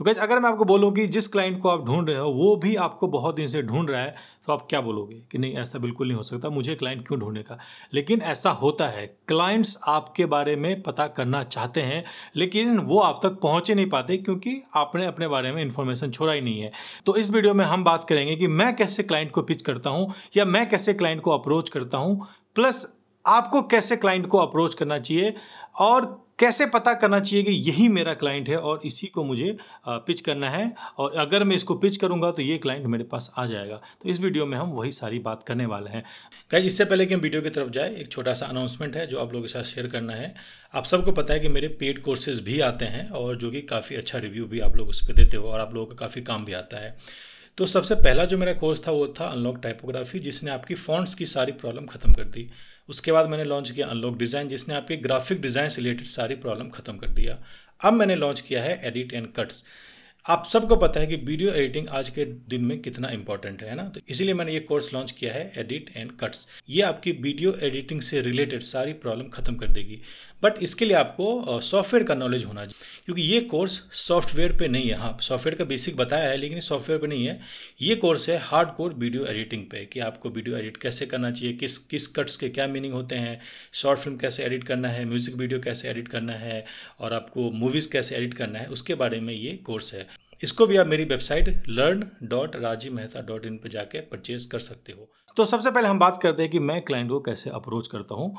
तो कैसे अगर मैं आपको बोलूँ कि जिस क्लाइंट को आप ढूंढ रहे हो वो भी आपको बहुत दिन से ढूंढ रहा है तो आप क्या बोलोगे कि नहीं ऐसा बिल्कुल नहीं हो सकता मुझे क्लाइंट क्यों ढूंढने का लेकिन ऐसा होता है क्लाइंट्स आपके बारे में पता करना चाहते हैं लेकिन वो आप तक पहुँच ही नहीं पाते क्योंकि आपने अपने बारे में इन्फॉर्मेशन छोड़ा ही नहीं है तो इस वीडियो में हम बात करेंगे कि मैं कैसे क्लाइंट को पिच करता हूँ या मैं कैसे क्लाइंट को अप्रोच करता हूँ प्लस आपको कैसे क्लाइंट को अप्रोच करना चाहिए और कैसे पता करना चाहिए कि यही मेरा क्लाइंट है और इसी को मुझे पिच करना है और अगर मैं इसको पिच करूंगा तो ये क्लाइंट मेरे पास आ जाएगा तो इस वीडियो में हम वही सारी बात करने वाले हैं कहीं इससे पहले कि हम वीडियो की तरफ जाए एक छोटा सा अनाउंसमेंट है जो आप लोगों के साथ शेयर करना है आप सबको पता है कि मेरे पेड कोर्सेज भी आते हैं और जो कि काफ़ी अच्छा रिव्यू भी आप लोग उस पर देते हो और आप लोगों का काफ़ी काम भी आता है तो सबसे पहला जो मेरा कोर्स था वो था अनलॉक टाइपोग्राफी जिसने आपकी फॉन्ट्स की सारी प्रॉब्लम ख़त्म कर दी उसके बाद मैंने लॉन्च किया अनलॉक डिज़ाइन जिसने आपके ग्राफिक डिज़ाइन से रिलेटेड सारी प्रॉब्लम ख़त्म कर दिया अब मैंने लॉन्च किया है एडिट एंड कट्स आप सबको पता है कि वीडियो एडिटिंग आज के दिन में कितना इंपॉर्टेंट है ना तो इसीलिए मैंने ये कोर्स लॉन्च किया है एडिट एंड कट्स ये आपकी वीडियो एडिटिंग से रिलेटेड सारी प्रॉब्लम खत्म कर देगी बट इसके लिए आपको सॉफ्टवेयर का नॉलेज होना चाहिए क्योंकि ये कोर्स सॉफ्टवेयर पे नहीं है हाँ सॉफ्टवेयर का बेसिक बताया है लेकिन सॉफ्टवेयर पे नहीं है ये कोर्स है हार्ड कोर वीडियो एडिटिंग पे कि आपको वीडियो एडिट कैसे करना चाहिए किस किस कट्स के क्या मीनिंग होते हैं शॉर्ट फिल्म कैसे एडिट करना है म्यूज़िक वीडियो कैसे एडिट करना है और आपको मूवीज़ कैसे एडिट करना है उसके बारे में ये कोर्स है इसको भी आप मेरी website learn dot Rajeev Mehta dot in पर जाके परचेज कर सकते हो तो सबसे पहले हम बात करते हैं कि मैं क्लाइंट को कैसे अप्रोच करता हूँ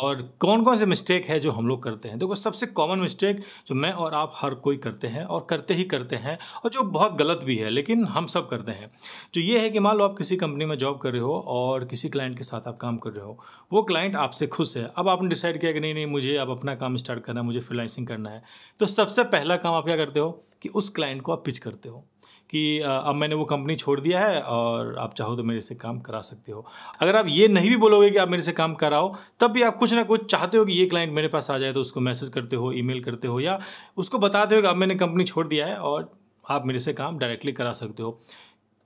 और कौन कौन से मिस्टेक है जो हम लोग करते हैं देखो सबसे कॉमन मिस्टेक जो मैं और आप हर कोई करते हैं और करते ही करते हैं और जो बहुत गलत भी है लेकिन हम सब करते हैं जो ये है कि मान लो आप किसी कंपनी में जॉब कर रहे हो और किसी क्लाइंट के साथ आप काम कर रहे हो वो क्लाइंट आपसे खुश है अब आपने डिसाइड किया कि नहीं नहीं मुझे अब अपना काम स्टार्ट करना है मुझे फ्रीलांसिंग करना है तो सबसे पहला काम आप क्या करते हो कि उस क्लाइंट को आप पिच करते हो कि अब मैंने वो कंपनी छोड़ दिया है और आप चाहो तो मेरे से काम करा सकते हो अगर आप ये नहीं भी बोलोगे कि आप मेरे से काम कराओ तब भी आप कुछ ना कुछ चाहते हो कि ये क्लाइंट मेरे पास आ जाए तो उसको मैसेज करते हो ईमेल करते हो या उसको बताते हो कि अब मैंने कंपनी छोड़ दिया है और आप मेरे से काम डायरेक्टली करा सकते हो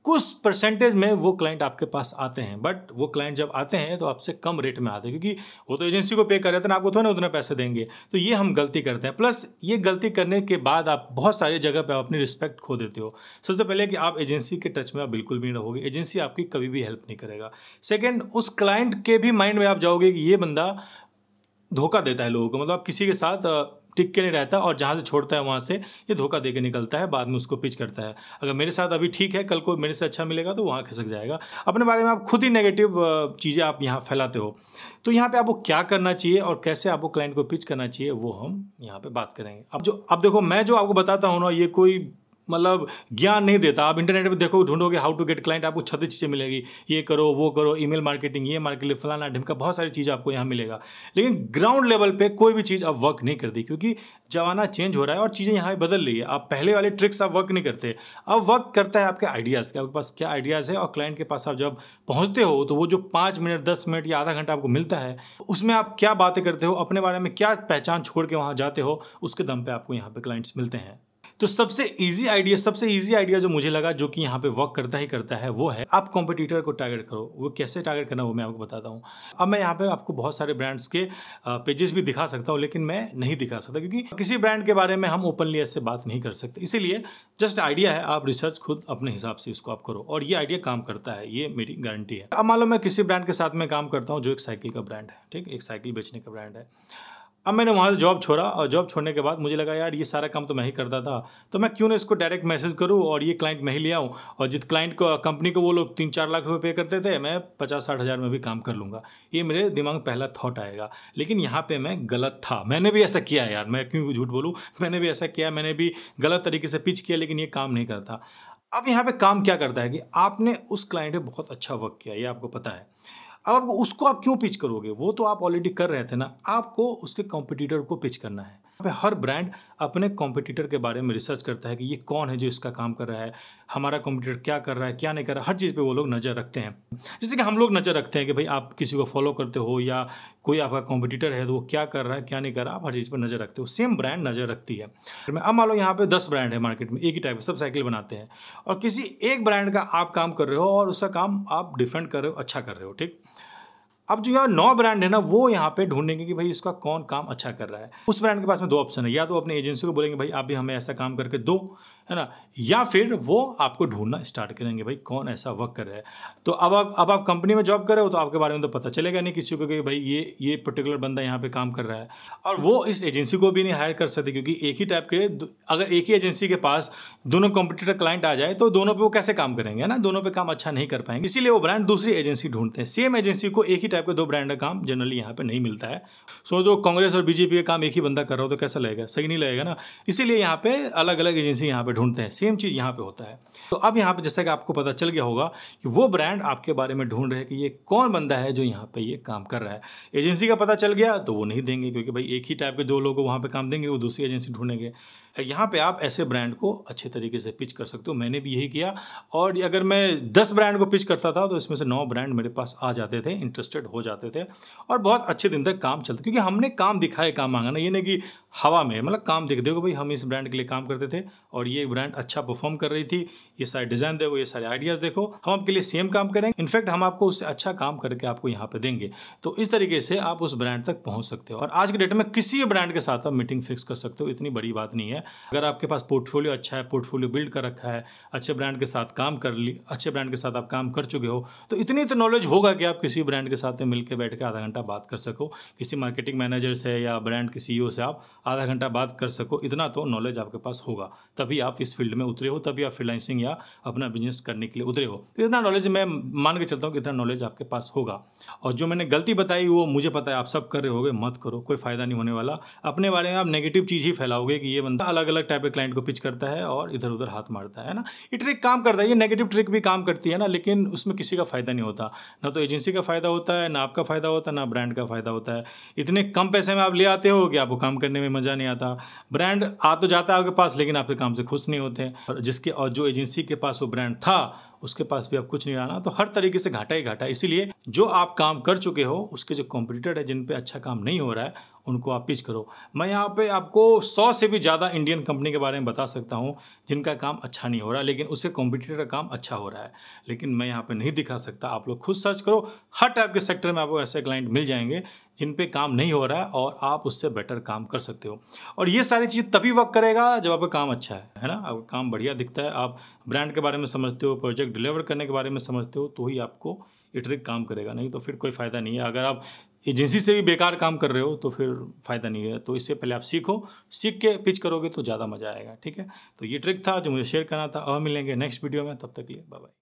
कुछ परसेंटेज में वो क्लाइंट आपके पास आते हैं बट वो क्लाइंट जब आते हैं तो आपसे कम रेट में आते हैं क्योंकि वो तो एजेंसी को पे कर रहे थे ना आपको थोड़ा ना उतने पैसे देंगे तो ये हम गलती करते हैं प्लस ये गलती करने के बाद आप बहुत सारी जगह पर अपनी रिस्पेक्ट खो देते हो सबसे पहले कि आप एजेंसी के टच में आप बिल्कुल भी रहोगे एजेंसी आपकी कभी भी हेल्प नहीं करेगा सेकेंड उस क्लाइंट के भी माइंड में आप जाओगे कि ये बंदा धोखा देता है लोगों को मतलब आप किसी के साथ टिक के नहीं रहता और जहाँ से छोड़ता है वहाँ से ये धोखा दे निकलता है बाद में उसको पिच करता है अगर मेरे साथ अभी ठीक है कल को मेरे से अच्छा मिलेगा तो वहाँ खिसक जाएगा अपने बारे में आप खुद ही नेगेटिव चीज़ें आप यहाँ फैलाते हो तो यहाँ पर आपको क्या करना चाहिए और कैसे आपको क्लाइंट को पिच करना चाहिए वो हम यहाँ पर बात करेंगे अब जो अब देखो मैं जो आपको बताता हूँ ना ये कोई मतलब ज्ञान नहीं देता आप इंटरनेट पर देखो ढूंढोगे हाउ टू गेट क्लाइंट आपको छत्तीस चीज़ें मिलेगी ये करो वो करो ईमेल मार्केटिंग ये मार्केटिंग फलाना ढिमका बहुत सारी चीज़ आपको यहाँ मिलेगा लेकिन ग्राउंड लेवल पर कोई भी चीज़ अब वर्क नहीं करती क्योंकि जमाना चेंज हो रहा है और चीज़ें यहाँ बदल रही है आप पहले वाले ट्रिक्स आप वर्क नहीं करते अब वर्क करता है आपके आइडियाज़ के आपके पास क्या आइडियाज़ है और क्लाइंट के पास आप जब पहुँचते हो तो वो जो पाँच मिनट दस मिनट या आधा घंटा आपको मिलता है उसमें आप क्या बातें करते हो अपने बारे में क्या पहचान छोड़ के वहाँ जाते हो उसके दम पे आपको यहाँ पे क्लाइंट्स मिलते हैं तो सबसे ईजी आइडिया सबसे ईजी आइडिया जो मुझे लगा जो कि यहाँ पे वर्क करता ही करता है वो है आप कॉम्पिटिटर को टारगेट करो वो कैसे टारगेट करना वो मैं आपको बताता हूँ अब मैं यहाँ पे आपको बहुत सारे ब्रांड्स के पेजेस भी दिखा सकता हूँ लेकिन मैं नहीं दिखा सकता क्योंकि किसी ब्रांड के बारे में हम ओपनली ऐसे बात नहीं कर सकते इसीलिए जस्ट आइडिया है आप रिसर्च खुद अपने हिसाब से इसको आप करो और ये आइडिया काम करता है ये मेरी गारंटी है अब मान लो मैं किसी ब्रांड के साथ में काम करता हूँ जो एक साइकिल का ब्रांड है ठीक एक साइकिल बेचने का ब्रांड है अब मैंने वहाँ से जॉब छोड़ा और जॉब छोड़ने के बाद मुझे लगा यार ये सारा काम तो मैं ही करता था तो मैं क्यों ना इसको डायरेक्ट मैसेज करूँ और ये क्लाइंट मैं ही ले आऊँ और जित क्लाइंट को कंपनी को वो लोग तीन चार लाख रुपये पे करते थे मैं पचास साठ हज़ार में भी काम कर लूँगा ये मेरे दिमाग में पहला थाट आएगा लेकिन यहाँ पर मैं गलत था मैंने भी ऐसा किया यार मैं क्यों झूठ बोलूँ मैंने भी ऐसा किया मैंने भी गलत तरीके से पिच किया लेकिन ये काम नहीं करता अब यहाँ पर काम क्या करता है कि आपने उस क्लाइंट पर बहुत अच्छा वर्क किया ये आपको पता है अब आप उसको आप क्यों पिच करोगे वो तो आप ऑलरेडी कर रहे थे ना आपको उसके कॉम्पिटिटर को पिच करना है पे हर ब्रांड अपने कॉम्पिटिटर के बारे में रिसर्च करता है कि ये कौन है जो इसका काम कर रहा है हमारा कॉम्पिटिटर क्या कर रहा है क्या नहीं कर रहा है हर चीज़ पे वो लोग नज़र रखते हैं जैसे कि हम लोग नज़र रखते हैं कि भाई आप किसी को फॉलो करते हो या कोई आपका कॉम्पिटिटर है तो वो क्या कर रहा है क्या नहीं कर रहा आप हर चीज़ पर नज़र रखते हो सेम ब्रांड नज़र रखती है अब मान लो यहाँ पर दस ब्रांड है मार्केट में एक ही टाइप सब साइकिल बनाते हैं और किसी एक ब्रांड का आप काम कर रहे हो और उसका काम आप डिफेंड कर रहे हो अच्छा कर रहे हो ठीक अब जो यहाँ नौ ब्रांड है ना वो यहाँ पे ढूंढेंगे कि भाई इसका कौन काम अच्छा कर रहा है उस ब्रांड के पास में दो ऑप्शन है या तो अपने एजेंसी को बोलेंगे भाई आप भी हमें ऐसा काम करके दो है ना या फिर वो आपको ढूंढना स्टार्ट करेंगे भाई कौन ऐसा वर्क कर रहा है तो अब आप अब आप कंपनी में जॉब कर रहे हो तो आपके बारे में तो पता चलेगा नहीं किसी को कि भाई ये ये पर्टिकुलर बंदा यहाँ पे काम कर रहा है और वो इस एजेंसी को भी नहीं हायर कर सकते क्योंकि एक ही टाइप के अगर एक ही एजेंसी के पास दोनों कॉम्पिटिटर क्लाइंट आ जाए तो दोनों पर वो कैसे काम करेंगे ना दोनों पर काम अच्छा नहीं कर पाएंगे इसीलिए वो ब्रांड दूसरी एजेंसी ढूंढते हैं सेम एजेंसी को एक ही टाइप के दो ब्रांड का काम जनरली यहाँ पर नहीं मिलता है सो जो कांग्रेस और बीजेपी का काम एक ही बंदा कर रहा हो तो कैसा लगेगा सही नहीं लगेगा ना इसीलिए यहाँ पे अलग अलग एजेंसी यहाँ पे ढूंढते हैं सेम चीज़ यहाँ पे होता है तो अब यहाँ पे जैसा कि आपको पता चल गया होगा कि वो ब्रांड आपके बारे में ढूंढ रहे हैं कि ये कौन बंदा है जो यहाँ पे ये काम कर रहा है एजेंसी का पता चल गया तो वो नहीं देंगे क्योंकि भाई एक ही टाइप के दो लोग वहाँ पर काम देंगे वो दूसरी एजेंसी ढूंढेंगे यहाँ पर आप ऐसे ब्रांड को अच्छे तरीके से पिच कर सकते हो मैंने भी यही किया और अगर मैं दस ब्रांड को पिच करता था तो इसमें से नौ ब्रांड मेरे पास आ जाते थे इंटरेस्टेड हो जाते थे और बहुत अच्छे दिन तक काम चलता क्योंकि हमने काम दिखाए काम मांगा ना ये नहीं कि हवा में मतलब काम देख देखो भाई हम इस ब्रांड के लिए काम करते थे और ये ब्रांड अच्छा परफॉर्म कर रही थी ये सारे डिज़ाइन देखो ये सारे आइडियाज़ देखो हम आपके लिए सेम काम करेंगे इनफैक्ट हम आपको उससे अच्छा काम करके आपको यहाँ पर देंगे तो इस तरीके से आप उस ब्रांड तक पहुंच सकते हो और आज के डेट में किसी ब्रांड के साथ आप मीटिंग फिक्स कर सकते हो इतनी बड़ी बात नहीं है अगर आपके पास पोर्टफोलियो अच्छा है पोर्टफोलियो बिल्ड कर रखा है अच्छे ब्रांड के साथ काम कर ली अच्छे ब्रांड के साथ आप काम कर चुके हो तो इतनी तो नॉलेज होगा कि आप किसी ब्रांड के साथ मिलकर बैठ कर आधा घंटा बात कर सको किसी मार्केटिंग मैनेजर से या ब्रांड के सीईओ से आप आधा घंटा बात कर सको इतना तो नॉलेज आपके पास होगा तभी आप आप इस फील्ड में उतरे हो तभी आप फ्रीलांसिंग या अपना बिजनेस करने के लिए उतरे हो तो इतना नॉलेज मैं मान के चलता हूँ कि इतना नॉलेज आपके पास होगा और जो मैंने गलती बताई वो मुझे पता है आप सब कर रहे हो मत करो कोई फ़ायदा नहीं होने वाला अपने बारे में आप नेगेटिव चीज़ ही फैलाओगे कि ये बंदा अलग अलग टाइप के क्लाइंट को पिच करता है और इधर उधर हाथ मारता है ना ये ट्रिक काम करता है ये नेगेटिव ट्रिक भी काम करती है ना लेकिन उसमें किसी का फ़ायदा नहीं होता ना तो एजेंसी का फ़ायदा होता है ना आपका फ़ायदा होता है ना ब्रांड का फ़ायदा होता है इतने कम पैसे में आप ले आते हो कि आपको काम करने में मज़ा नहीं आता ब्रांड आ तो जाता है आपके पास लेकिन आपके काम से खुश नहीं होते हैं और जिसके और जो एजेंसी के पास वो ब्रांड था उसके पास भी अब कुछ नहीं आना तो हर तरीके से घाटा ही घाटा इसीलिए जो आप काम कर चुके हो उसके जो कॉम्पिटिटर है जिन पे अच्छा काम नहीं हो रहा है उनको आप पिच करो मैं यहाँ पे आपको सौ से भी ज़्यादा इंडियन कंपनी के बारे में बता सकता हूँ जिनका काम अच्छा नहीं हो रहा लेकिन उससे कॉम्पिटिटर का काम अच्छा हो रहा है लेकिन मैं यहाँ पर नहीं दिखा सकता आप लोग खुद सर्च करो हर टाइप के सेक्टर में आपको ऐसे क्लाइंट मिल जाएंगे जिन पे काम नहीं हो रहा है और आप उससे बेटर काम कर सकते हो और ये सारी चीज़ तभी वर्क करेगा जब आपका काम अच्छा है है ना आपका काम बढ़िया दिखता है आप ब्रांड के बारे में समझते हो प्रोजेक्ट प्रोजेक्ट डिलीवर करने के बारे में समझते हो तो ही आपको ये ट्रिक काम करेगा नहीं तो फिर कोई फ़ायदा नहीं है अगर आप एजेंसी से भी बेकार काम कर रहे हो तो फिर फ़ायदा नहीं है तो इससे पहले आप सीखो सीख के पिच करोगे तो ज़्यादा मज़ा आएगा ठीक है तो ये ट्रिक था जो मुझे शेयर करना था अब मिलेंगे नेक्स्ट वीडियो में तब तक लिए बाय बाय